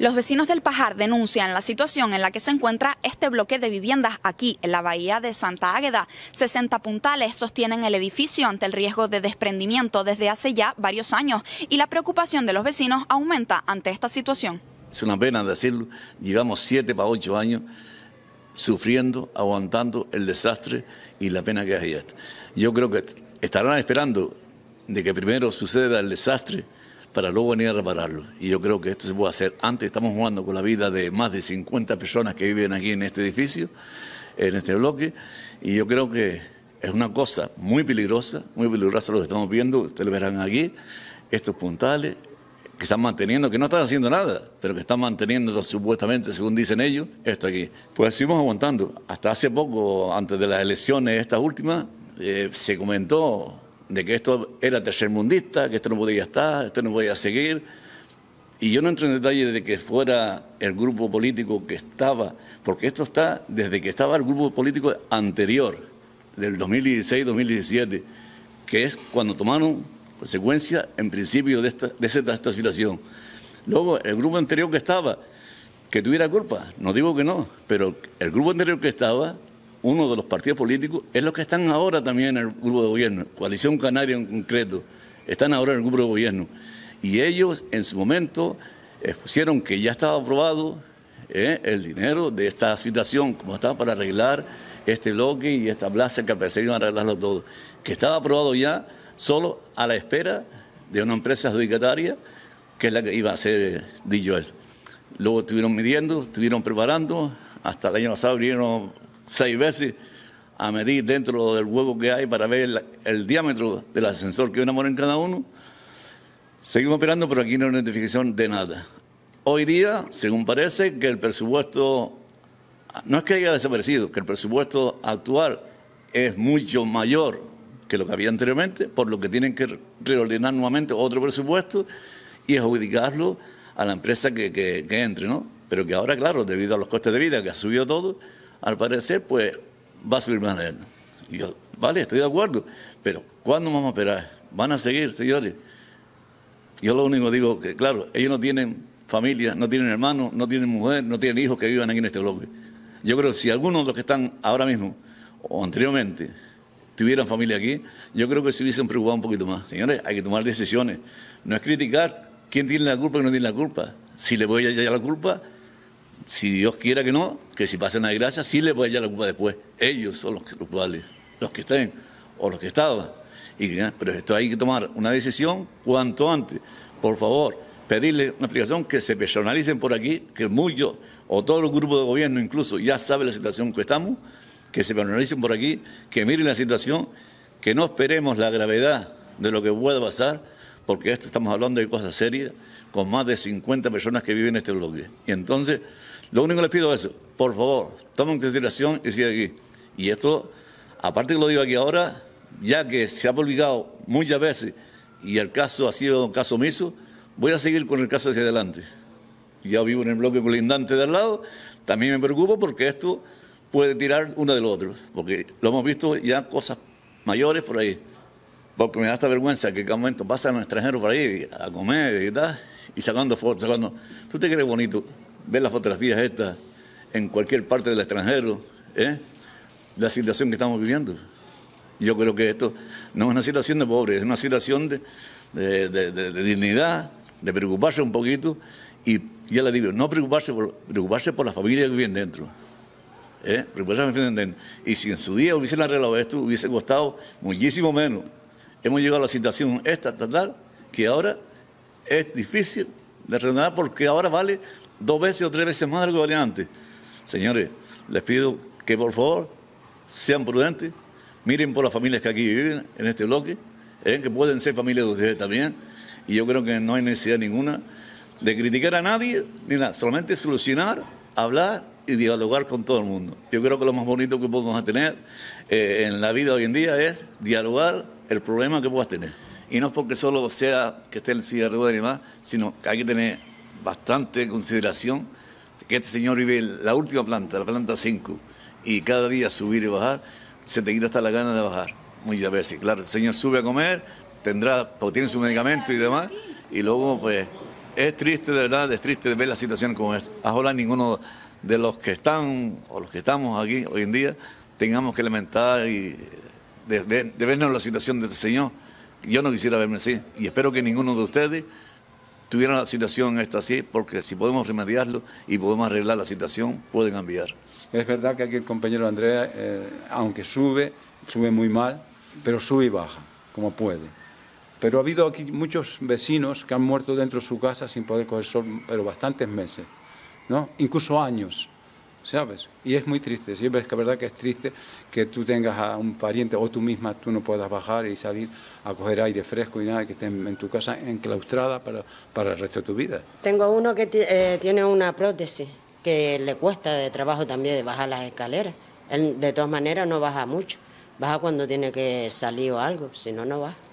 Los vecinos del Pajar denuncian la situación en la que se encuentra este bloque de viviendas aquí, en la bahía de Santa Águeda. 60 puntales sostienen el edificio ante el riesgo de desprendimiento desde hace ya varios años y la preocupación de los vecinos aumenta ante esta situación. Es una pena decirlo, llevamos 7 para 8 años sufriendo, aguantando el desastre y la pena que hay. Yo creo que estarán esperando de que primero suceda el desastre para luego venir a repararlo. Y yo creo que esto se puede hacer antes. Estamos jugando con la vida de más de 50 personas que viven aquí en este edificio, en este bloque, y yo creo que es una cosa muy peligrosa, muy peligrosa lo que estamos viendo, ustedes lo verán aquí, estos puntales que están manteniendo, que no están haciendo nada, pero que están manteniendo supuestamente, según dicen ellos, esto aquí. Pues seguimos aguantando. Hasta hace poco, antes de las elecciones, estas últimas, eh, se comentó de que esto era tercermundista, que esto no podía estar, esto no podía seguir. Y yo no entro en detalle de que fuera el grupo político que estaba, porque esto está desde que estaba el grupo político anterior, del 2016-2017, que es cuando tomaron consecuencia en principio de esta, de esta situación. Luego, el grupo anterior que estaba, que tuviera culpa, no digo que no, pero el grupo anterior que estaba uno de los partidos políticos es los que están ahora también en el grupo de gobierno, Coalición Canaria en concreto, están ahora en el grupo de gobierno. Y ellos en su momento expusieron que ya estaba aprobado eh, el dinero de esta situación, como estaba para arreglar este bloque y esta plaza que pensé iban a arreglarlo todo, que estaba aprobado ya solo a la espera de una empresa adjudicataria que es la que iba a eh, dicho él Luego estuvieron midiendo, estuvieron preparando, hasta el año pasado abrieron seis veces a medir dentro del huevo que hay para ver el, diámetro del ascensor que hay una mora en cada uno. Seguimos operando, pero aquí no hay identificación de nada. Hoy día, según parece, que el presupuesto, no es que haya desaparecido, que el presupuesto actual es mucho mayor que lo que había anteriormente, por lo que tienen que reordenar nuevamente otro presupuesto y adjudicarlo a la empresa que, que, que entre, ¿no? Pero que ahora, claro, debido a los costes de vida que ha subido todo, al parecer, pues va a subir más de él. Y yo, vale, estoy de acuerdo, pero ¿cuándo vamos a esperar? Van a seguir, señores. Yo lo único digo que, claro, ellos no tienen familia, no tienen hermanos, no tienen mujer, no tienen hijos que vivan aquí en este bloque. Yo creo que si algunos de los que están ahora mismo o anteriormente tuvieran familia aquí, yo creo que se hubiesen preocupado un poquito más. Señores, hay que tomar decisiones. No es criticar quién tiene la culpa y no tiene la culpa. Si le voy a llevar la culpa, si Dios quiera que no, que si pasen las gracias, sí le puede ya la culpa después. Ellos son los culpables, los que estén o los que estaban. Ah, pero esto hay que tomar una decisión cuanto antes. Por favor, pedirle una explicación, que se personalicen por aquí, que muchos o todos los grupos de gobierno incluso ya saben la situación en que estamos, que se personalicen por aquí, que miren la situación, que no esperemos la gravedad de lo que pueda pasar porque esto estamos hablando de cosas serias, con más de 50 personas que viven en este bloque. Y entonces, lo único que les pido es, por favor, tomen consideración y sigan aquí. Y esto, aparte que lo digo aquí ahora, ya que se ha publicado muchas veces y el caso ha sido un caso omiso, voy a seguir con el caso hacia adelante. Ya vivo en el bloque colindante de al lado, también me preocupo porque esto puede tirar uno del otro, porque lo hemos visto ya cosas mayores por ahí porque me da esta vergüenza que cada momento pasan extranjeros por ahí a comer y tal, y sacando fotos, sacando. ¿Tú te crees bonito ver las fotografías estas en cualquier parte del extranjero? ¿eh? La situación que estamos viviendo. Yo creo que esto no es una situación de pobre, es una situación de, de, dignidad, de preocuparse un poquito y ya le digo, no preocuparse por, preocuparse por la familia que viven dentro. ¿eh? Preocuparse por la familia dentro. Y si en su día hubiesen arreglado esto, hubiese costado muchísimo menos hemos llegado a la situación esta, estatal que ahora es difícil de reunir porque ahora vale dos veces o tres veces más de lo que valía antes. Señores, les pido que por favor sean prudentes, miren por las familias que aquí viven en este bloque, ¿eh? que pueden ser familias de ustedes también, y yo creo que no hay necesidad ninguna de criticar a nadie, ni nada, solamente solucionar, hablar y dialogar con todo el mundo. Yo creo que lo más bonito que podemos tener eh, en la vida hoy en día es dialogar el problema que puedas tener. Y no es porque solo sea que esté en silla de ruedas más, sino que hay que tener bastante consideración que este señor vive en la última planta, la planta 5, y cada día subir y bajar, se te quita hasta la gana de bajar. Muchas veces, claro, el señor sube a comer, tendrá, pues, tiene su medicamento y demás, y luego pues es triste, de verdad, es triste ver la situación como es. Ahora ninguno de los que están o los que estamos aquí hoy en día tengamos que lamentar y de, vernos la situación de este señor. Yo no quisiera verme así y espero que ninguno de ustedes tuviera la situación esta así, porque si podemos remediarlo y podemos arreglar la situación, pueden cambiar. Es verdad que aquí el compañero Andrea, eh, aunque sube, sube muy mal, pero sube y baja, como puede. Pero ha habido aquí muchos vecinos que han muerto dentro de su casa sin poder coger sol, pero bastantes meses, ¿no? incluso años. Y es muy triste, siempre es que verdad que es triste que tú tengas a un pariente o tú misma tú no puedas bajar y salir a coger aire fresco y nada, que estén en tu casa enclaustrada para, el resto de tu vida. Tengo uno que eh, tiene una prótesis que le cuesta de trabajo también de bajar las escaleras. de todas maneras no baja mucho, baja cuando tiene que salir o algo, si no, no baja.